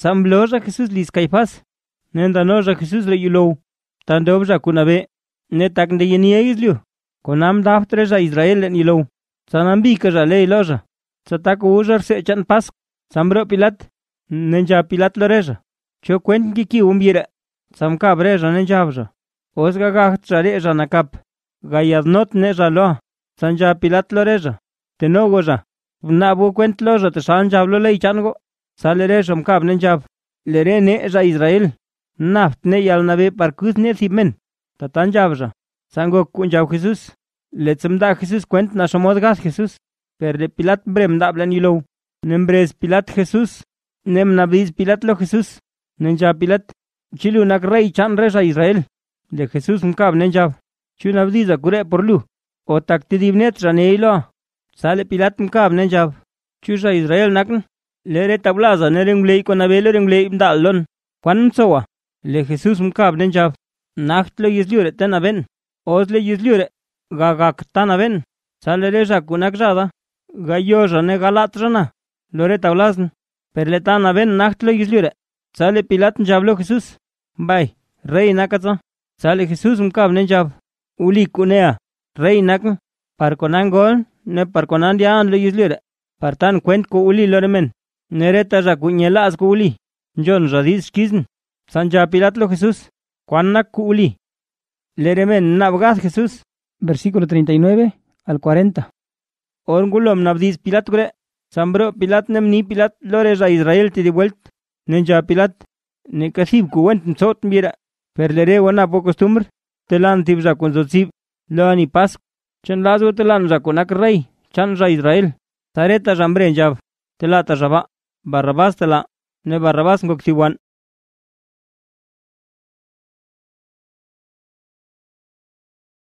Sam loja Jesus lis kaipas. Nenda noja Jesus le yulo. Tande obja kunabe. Ne tak ne yeni eizlio. Konam daftre ja Israel le yulo. Sanambi kaja le loja. Satak ujar se chan pas. Samro pilat. Nenja pilat loreja. Cho kwen kiki umbira. Sam kab reja nenja abja. Osga gaht jale ja nakap. Gayad not ne ja lo. Sanja pilat loreja. Tenogoja. Nabu kwent loja te sanja ablo le ichango. Salere shomkab nenchab. Lere ne Israel. Naft ne parkus ne simen. Sango kunchab Jesús. Le da Jesús cuent na jesus Jesús. Perde pilat brem da blan Nembres pilat Jesús. Nem nabis pilat lo Jesús. nenja pilat. Chilu rey chan Reza Israel. Le Jesús mkab nenchab. Chunabdiza kure por lu. O Ne shaneilo. Sale pilat mkab nenchab. Chusha Israel nakn lere tabla za nere ngle ko na bele ngle da lon kwan le jesus mkab den nacht le ten aben os le yislyure ga ga tan aben salere ja kunak jada ga yo galat lore perle tan nacht sale pilat jablo jesus bai rey nakatsa sale jesus mkab den uli kunea rey nak par ne par konan dian le partan tan ko uli loremen Nereta rakuñelas kuli. John radis kizn. Sanja Pilatlo Jesús. Juanna kuli. Leremen nabgas Jesús. Versículo 39 al 40. Orgulom nabdis pilat gre. Sambro pilat nem ni pilat lores a Israel ti di Nenja pilat. Ne kasib kuwent nsot mira. Perlere wana po costumbre. Telan tib rakunzotsib. Loani pas. Chen lazo telan rakunak rey. Chan ra Israel. Tareta rambre jav. Telata Rabá, barrabás de la ne Barrabás ngokchiuan